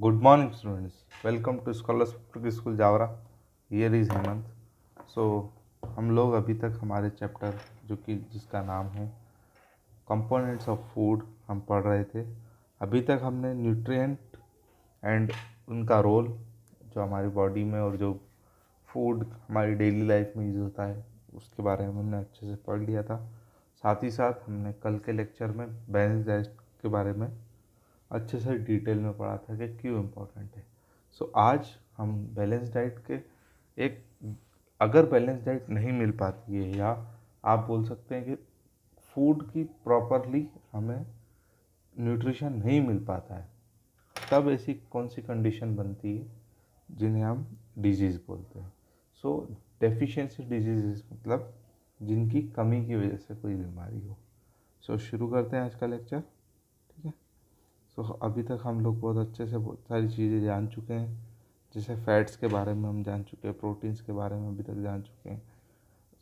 Good morning students welcome to scholarship की school जावरा here is Hemant so हम लोग अभी तक हमारे चैप्टर जो कि जिसका नाम है कंपोनेंट्स ऑफ फूड हम पढ़ रहे थे अभी तक हमने न्यूट्रिएंट एंड उनका रोल जो हमारी बॉडी में और जो फूड हमारी डेली लाइफ में यूज़ होता है उसके बारे में हमने अच्छे से पढ़ लिया था साथ ही साथ हमने कल के लेक्चर में बैलेंस डाइट के बारे में अच्छे से डिटेल में पढ़ा था कि क्यों इम्पोर्टेंट है सो so, आज हम बैलेंस डाइट के एक अगर बैलेंस डाइट नहीं मिल पाती है या आप बोल सकते हैं कि फूड की प्रॉपरली हमें न्यूट्रिशन नहीं मिल पाता है तब ऐसी कौन सी कंडीशन बनती है जिन्हें हम डिजीज़ बोलते हैं सो डेफिशिएंसी डिजीज़ मतलब जिनकी कमी की वजह से कोई बीमारी हो सो so, शुरू करते हैं आज का लेक्चर सो अभी तक हम लोग बहुत अच्छे से बहुत सारी चीज़ें जान चुके हैं जैसे फैट्स के बारे में हम जान चुके हैं प्रोटीन्स के बारे में अभी तक जान चुके हैं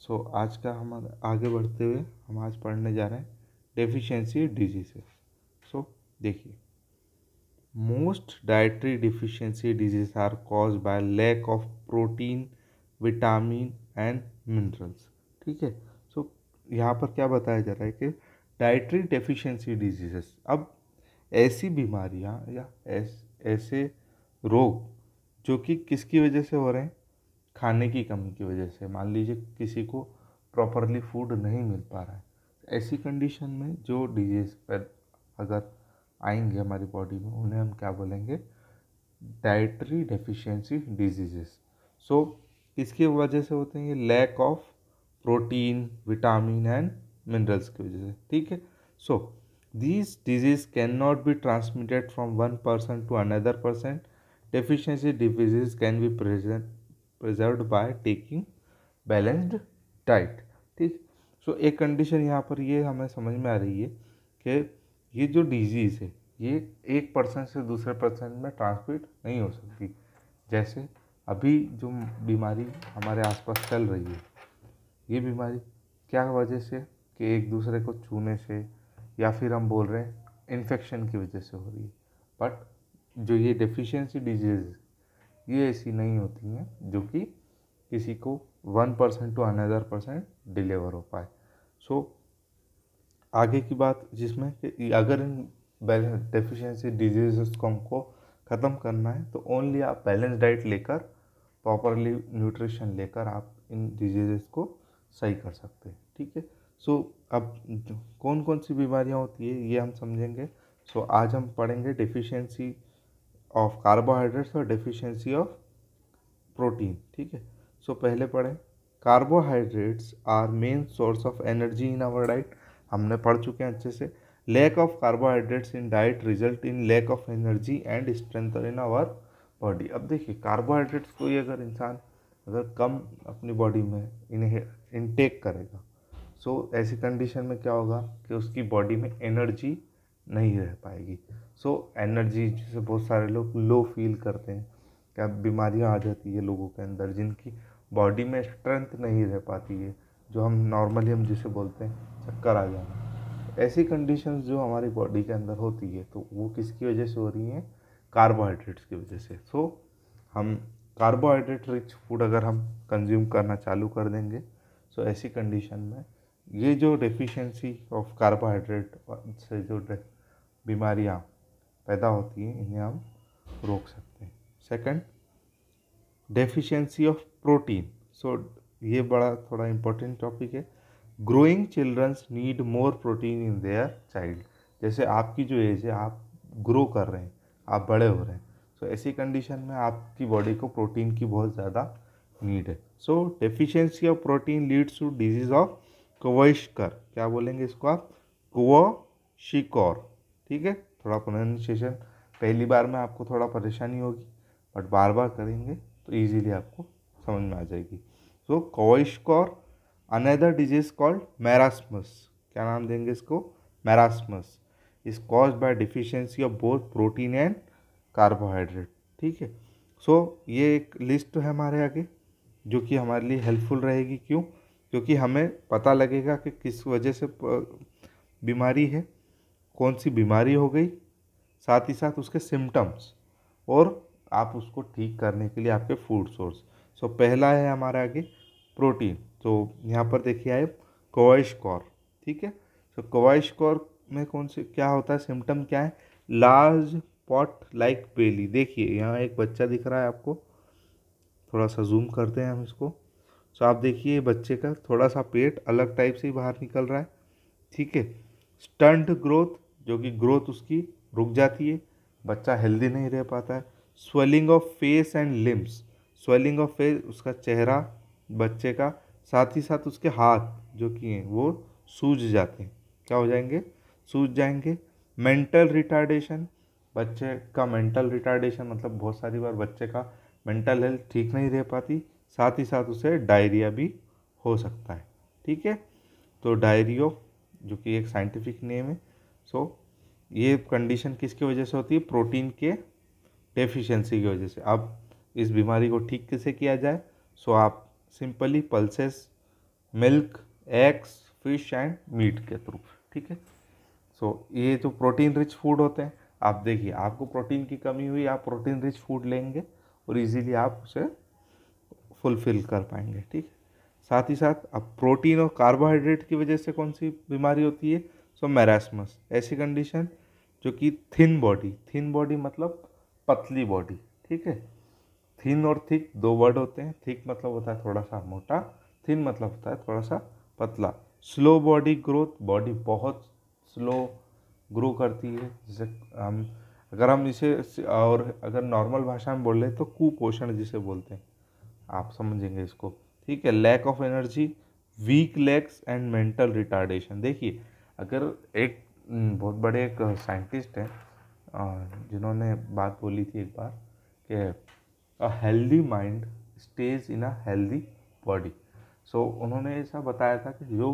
सो आज का हम आगे बढ़ते हुए हम आज पढ़ने जा रहे हैं डेफिशिएंसी डिजीजेस सो देखिए most dietary deficiency disease are cause by lack of protein vitamin and minerals ठीक है सो यहाँ पर क्या बताया जा रहा है कि डाइटरी डेफिशिएंसी डिजीजेस अब ऐसी बीमारियां या ऐस, ऐसे रोग जो कि किसकी वजह से हो रहे हैं खाने की कमी की वजह से मान लीजिए किसी को प्रॉपरली फूड नहीं मिल पा रहा है ऐसी कंडीशन में जो डिजीज़ पर अगर आएंगे हमारी बॉडी में उन्हें हम क्या बोलेंगे डाइटरी डेफिशिएंसी डिजीजेस सो किसकी वजह से होते हैं ये lack of protein vitamin and minerals की वजह से ठीक है so so, These diseases cannot be transmitted from one person to another person. Deficiency diseases can be present, preserved by taking balanced diet. ठीक सो so, एक कंडीशन यहाँ पर ये हमें समझ में आ रही है कि ये जो डिजीज़ है ये एक पर्सन से दूसरे पर्सन में ट्रांसमिट नहीं हो सकती जैसे अभी जो बीमारी हमारे आसपास चल रही है ये बीमारी क्या वजह से कि एक दूसरे को छूने से या फिर हम बोल रहे हैं इन्फेक्शन की वजह से हो रही है बट जो ये डिफिशेंसी डिजीज ये ऐसी नहीं होती हैं जो कि किसी को one percent to another percent deliver हो पाए सो so, आगे की बात जिसमें कि अगर इन बैलेंस डिफिशेंसी डिजीज को हमको ख़त्म करना है तो ओनली आप बैलेंस डाइट लेकर प्रॉपरली न्यूट्रिशन लेकर आप इन डिजीजेस को सही कर सकते हैं ठीक है सो अब कौन कौन सी बीमारियाँ होती है ये हम समझेंगे सो आज हम पढ़ेंगे डिफिशियंसी ऑफ कार्बोहाइड्रेट्स और डिफिशियंसी ऑफ प्रोटीन ठीक है सो पहले पढ़ें carbohydrates are main source of energy in our diet हमने पढ़ चुके हैं अच्छे से lack of carbohydrates in diet result in lack of energy and strength in our body अब देखिए कार्बोहाइड्रेट्स को ही अगर इंसान अगर कम अपनी बॉडी में इन्हें इनटेक करेगा सो so, ऐसी कंडीशन में क्या होगा कि उसकी बॉडी में एनर्जी नहीं रह पाएगी सो so, एनर्जी जैसे बहुत सारे लोग लो फील करते हैं क्या बीमारियां आ जाती है लोगों के अंदर जिनकी बॉडी में स्ट्रेंथ नहीं रह पाती है जो हम नॉर्मली हम जिसे बोलते हैं चक्कर आ जाना ऐसी कंडीशन जो हमारी बॉडी के अंदर होती है तो वो किसकी वजह से हो रही हैं कार्बोहाइड्रेट्स की वजह से सो so, हम कार्बोहाइड्रेट रिच फूड अगर हम कंज्यूम करना चालू कर देंगे सो so ऐसी कंडीशन में ये जो डेफिशिएंसी ऑफ कार्बोहाइड्रेट से जो बीमारियाँ पैदा होती हैं इन्हें हम रोक सकते हैं second deficiency of protein so ये बड़ा थोड़ा इम्पोर्टेंट टॉपिक है growing childrens need more protein in their child जैसे आपकी जो एज है आप ग्रो कर रहे हैं आप बड़े हो रहे हैं सो so, ऐसी कंडीशन में आपकी बॉडी को प्रोटीन की बहुत ज़्यादा नीड है so deficiency of protein leads to disease of kwashiorkor क्या बोलेंगे इसको आप कुओ ठीक है थोड़ा प्रोनाउंसिएशन पहली बार में आपको थोड़ा परेशानी होगी बट बार बार करेंगे तो ईजिली आपको समझ में आ जाएगी so kwashiorkor another disease called marasmus क्या नाम देंगे इसको marasmus is cause by deficiency of both protein and carbohydrate ठीक है सो ये एक लिस्ट है हमारे आगे जो कि हमारे लिए हेल्पफुल रहेगी क्यों क्योंकि हमें पता लगेगा कि किस वजह से बीमारी है कौन सी बीमारी हो गई साथ ही साथ उसके सिम्टम्स और आप उसको ठीक करने के लिए आपके फूड सोर्स सो so, पहला है हमारा आगे प्रोटीन तो यहाँ पर देखिए आए कवाइश कौर ठीक है सो so, कवाइश कौर में कौन से क्या होता है सिम्टम क्या है लार्ज पॉट लाइक बेली देखिए यहाँ एक बच्चा दिख रहा है आपको थोड़ा सा जूम करते हैं हम इसको सो तो आप देखिए बच्चे का थोड़ा सा पेट अलग टाइप से बाहर निकल रहा है ठीक है स्टंट ग्रोथ जो कि ग्रोथ उसकी रुक जाती है बच्चा हेल्दी नहीं रह पाता है swelling of face and limbs swelling of face उसका चेहरा बच्चे का साथ ही साथ उसके हाथ जो कि हैं वो सूज जाते हैं क्या हो जाएंगे सूज जाएंगे मेंटल रिटार्डेशन बच्चे का मेंटल रिटार्डेशन मतलब बहुत सारी बार बच्चे का मेंटल हेल्थ ठीक नहीं रह पाती साथ ही साथ उसे डायरिया भी हो सकता है ठीक है तो डायरियो जो कि एक साइंटिफिक नेम है सो ये कंडीशन किसकी वजह से होती है प्रोटीन के डेफिशिएंसी की वजह से अब इस बीमारी को ठीक कैसे किया जाए सो आप simply pulses milk eggs fish and meat के थ्रू ठीक है सो ये जो प्रोटीन रिच फूड होते हैं आप देखिए आपको प्रोटीन की कमी हुई आप प्रोटीन रिच फूड लेंगे और इजीली आप उसे फुलफिल कर पाएंगे ठीक है साथ ही साथ अब प्रोटीन और कार्बोहाइड्रेट की वजह से कौन सी बीमारी होती है सो मैरासमस ऐसी कंडीशन जो कि थिन बॉडी थिन बॉडी मतलब पतली बॉडी ठीक है थिन और थिक दो वर्ड होते हैं थिक मतलब होता है थोड़ा सा मोटा थिन मतलब होता है थोड़ा सा पतला स्लो बॉडी ग्रोथ बॉडी बहुत स्लो ग्रो करती है जैसे हम अगर हम इसे और अगर नॉर्मल भाषा में बोल रहे तो कुपोषण जिसे बोलते हैं आप समझेंगे इसको ठीक है lack of energy weak legs and mental retardation देखिए अगर एक हम्म, बहुत बड़े एक साइंटिस्ट हैं जिन्होंने बात बोली थी एक बार कि a healthy mind stays in a healthy body so उन्होंने ऐसा बताया था कि जो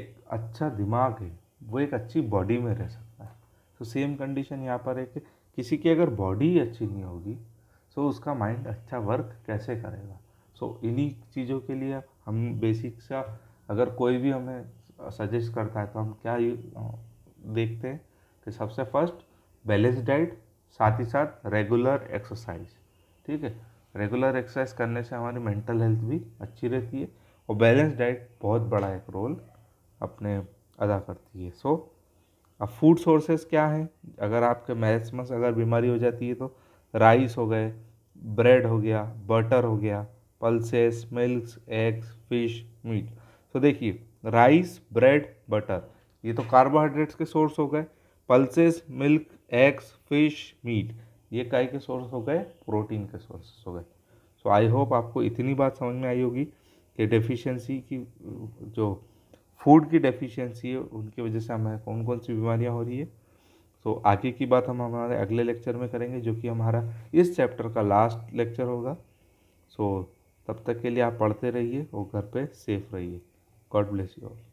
एक अच्छा दिमाग है वो एक अच्छी बॉडी में रह सकता है तो सेम कंडीशन यहाँ पर है कि किसी की अगर बॉडी ही अच्छी नहीं होगी सो उसका माइंड अच्छा वर्क कैसे करेगा सो इन्हीं चीज़ों के लिए हम बेसिक सा अगर कोई भी हमें सजेस्ट करता है तो हम क्या देखते हैं कि सबसे फर्स्ट बैलेंस डाइट साथ ही साथ रेगुलर एक्सरसाइज ठीक है रेगुलर एक्सरसाइज करने से हमारी मेंटल हेल्थ भी अच्छी रहती है और बैलेंस डाइट बहुत बड़ा एक रोल अपने अदा करती है सो so, अब फूड सोर्सेज क्या हैं अगर आपके मैथ्स में अगर बीमारी हो जाती है तो राइस हो गए ब्रेड हो गया बटर हो गया pulses milk eggs fish meat तो देखिए राइस ब्रेड बटर ये तो कार्बोहाइड्रेट्स के सोर्स हो गए pulses milk eggs fish meat ये काय के सोर्स हो गए प्रोटीन के सोर्सेस हो गए सो तो आई होप आपको इतनी बात समझ में आई होगी कि डेफिशिएंसी की जो फूड की डेफिशिएंसी है उनकी वजह से हमें कौन कौन सी बीमारियां हो रही है तो आगे की बात हम हमारे अगले लेक्चर में करेंगे जो कि हमारा इस चैप्टर का लास्ट लेक्चर होगा सो तब तक के लिए आप पढ़ते रहिए और घर पे सेफ रहिए गॉड ब्लेस यू ऑल